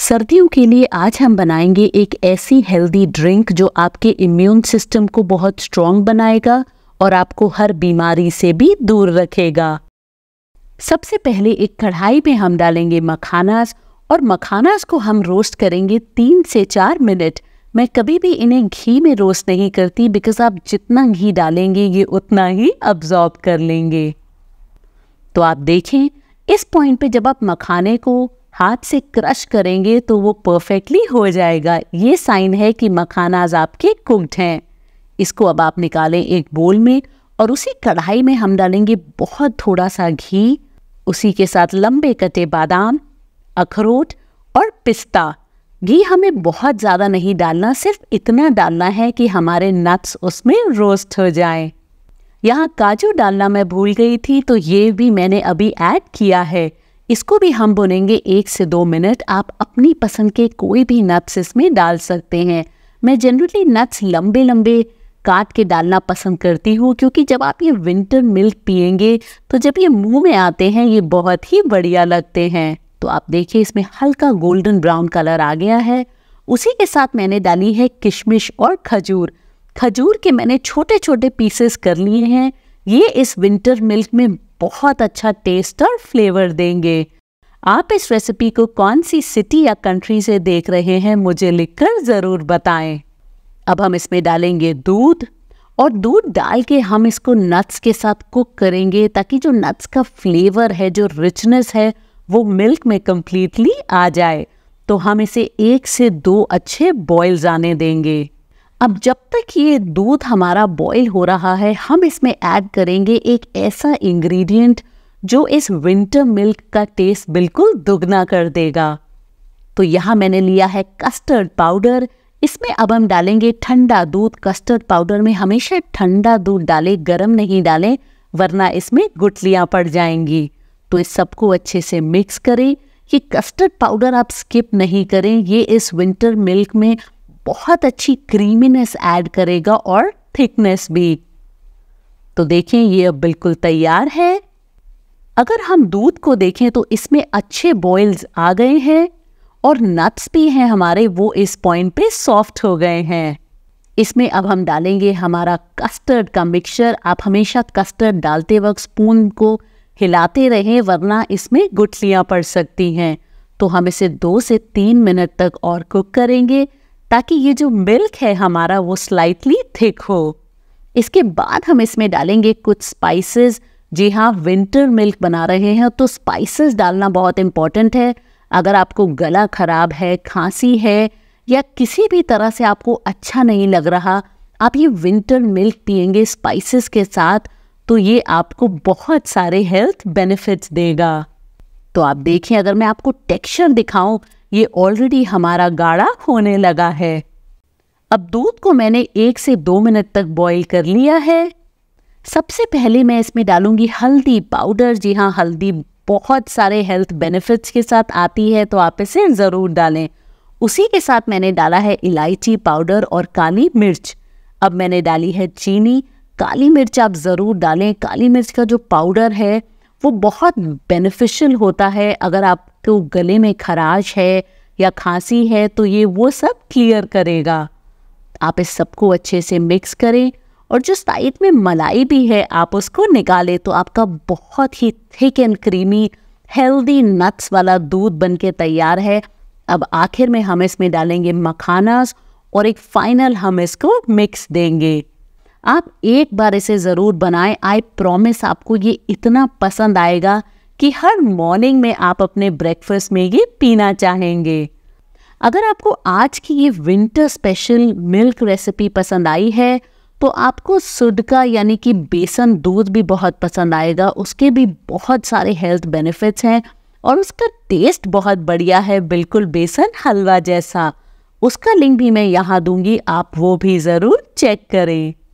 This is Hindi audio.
सर्दियों के लिए आज हम बनाएंगे एक ऐसी हेल्दी ड्रिंक जो आपके इम्यून सिस्टम को बहुत स्ट्रॉन्ग बनाएगा और आपको हर बीमारी से भी दूर रखेगा सबसे पहले एक कढ़ाई में हम डालेंगे मखानास और मखानास को हम रोस्ट करेंगे तीन से चार मिनट मैं कभी भी इन्हें घी में रोस्ट नहीं करती बिकॉज आप जितना घी डालेंगे ये उतना ही अब्जॉर्ब कर लेंगे तो आप देखें इस पॉइंट पे जब आप मखाने को हाथ से क्रश करेंगे तो वो परफेक्टली हो जाएगा ये साइन है कि मखानाज आपके कुक्ड हैं इसको अब आप निकालें एक बोल में और उसी कढ़ाई में हम डालेंगे बहुत थोड़ा सा घी उसी के साथ लंबे कटे बादाम अखरोट और पिस्ता घी हमें बहुत ज़्यादा नहीं डालना सिर्फ इतना डालना है कि हमारे नट्स उसमें रोस्ट हो जाए यहाँ काजू डालना मैं भूल गई थी तो ये भी मैंने अभी ऐड किया है इसको भी हम बुनेंगे एक से दो मिनट आप अपनी पसंद के कोई भी नट्स इसमें डाल सकते हैं मैं जनरली नट्स लंबे लंबे काट के डालना पसंद करती हूँ क्योंकि जब आप ये विंटर मिल्क पियेंगे तो जब ये मुंह में आते हैं ये बहुत ही बढ़िया लगते हैं तो आप देखिए इसमें हल्का गोल्डन ब्राउन कलर आ गया है उसी के साथ मैंने डाली है किशमिश और खजूर खजूर के मैंने छोटे छोटे पीसेस कर लिए हैं ये इस विंटर मिल्क में बहुत अच्छा टेस्ट और फ्लेवर देंगे आप इस रेसिपी को कौन सी सिटी या कंट्री से देख रहे हैं मुझे लिखकर ज़रूर बताएं अब हम इसमें डालेंगे दूध और दूध डाल के हम इसको नट्स के साथ कुक करेंगे ताकि जो नट्स का फ्लेवर है जो रिचनेस है वो मिल्क में कम्प्लीटली आ जाए तो हम इसे एक से दो अच्छे बॉयल्स आने देंगे अब जब तक ये दूध हमारा बॉईल हो रहा है हम इसमें ऐड करेंगे एक ऐसा इंग्रेडिएंट जो इस विंटर मिल्क का टेस्ट बिल्कुल दुगना कर देगा तो यहाँ मैंने लिया है कस्टर्ड पाउडर इसमें अब हम डालेंगे ठंडा दूध कस्टर्ड पाउडर में हमेशा ठंडा दूध डालें गर्म नहीं डालें वरना इसमें गुटलियाँ पड़ जाएंगी तो इस सबको अच्छे से मिक्स करें ये कस्टर्ड पाउडर आप स्किप नहीं करें ये इस विंटर मिल्क में बहुत अच्छी क्रीमीनेस ऐड करेगा और थिकनेस भी तो देखें ये अब बिल्कुल तैयार है अगर हम दूध को देखें तो इसमें अच्छे बॉयल्स आ गए हैं और नट्स भी हैं हमारे वो इस पॉइंट पे सॉफ्ट हो गए हैं इसमें अब हम डालेंगे हमारा कस्टर्ड का मिक्सचर आप हमेशा कस्टर्ड डालते वक्त स्पून को हिलाते रहें वरना इसमें गुठलियाँ पड़ सकती हैं तो हम इसे दो से तीन मिनट तक और कुक करेंगे ताकि ये जो मिल्क है हमारा वो स्लाइटली थिक हो इसके बाद हम इसमें डालेंगे कुछ स्पाइसेस जी हाँ विंटर मिल्क बना रहे हैं तो स्पाइसेस डालना बहुत इम्पॉर्टेंट है अगर आपको गला ख़राब है खांसी है या किसी भी तरह से आपको अच्छा नहीं लग रहा आप ये विंटर मिल्क पियेंगे स्पाइसेस के साथ तो ये आपको बहुत सारे हेल्थ बेनिफिट्स देगा तो आप देखिए अगर मैं आपको टेक्सचर दिखाऊं ये ऑलरेडी हमारा गाढ़ा होने लगा है अब दूध को मैंने एक से दो मिनट तक बॉईल कर लिया है सबसे पहले मैं इसमें डालूंगी हल्दी पाउडर जी हाँ हल्दी बहुत सारे हेल्थ बेनिफिट्स के साथ आती है तो आप इसे ज़रूर डालें उसी के साथ मैंने डाला है इलायची पाउडर और काली मिर्च अब मैंने डाली है चीनी काली मिर्च आप ज़रूर डालें काली मिर्च का जो पाउडर है वो बहुत बेनिफिशियल होता है अगर आप वो गले में खराश है या खांसी है तो ये वो सब क्लियर करेगा आप इस सबको अच्छे से मिक्स करें और जो साइड में मलाई भी है आप उसको निकालें तो आपका बहुत ही thick and creamy healthy nuts वाला दूध बनके तैयार है अब आखिर में हम इसमें डालेंगे मखानास और एक फाइनल हम इसको मिक्स देंगे आप एक बार इसे ज़रूर बनाएं आई प्रॉमिस आपको ये इतना पसंद आएगा कि हर मॉर्निंग में आप अपने ब्रेकफास्ट में ये पीना चाहेंगे अगर आपको आज की ये विंटर स्पेशल मिल्क रेसिपी पसंद आई है तो आपको सुडका यानी कि बेसन दूध भी बहुत पसंद आएगा उसके भी बहुत सारे हेल्थ बेनिफिट्स हैं और उसका टेस्ट बहुत बढ़िया है बिल्कुल बेसन हलवा जैसा उसका लिंक भी मैं यहाँ दूंगी आप वो भी ज़रूर चेक करें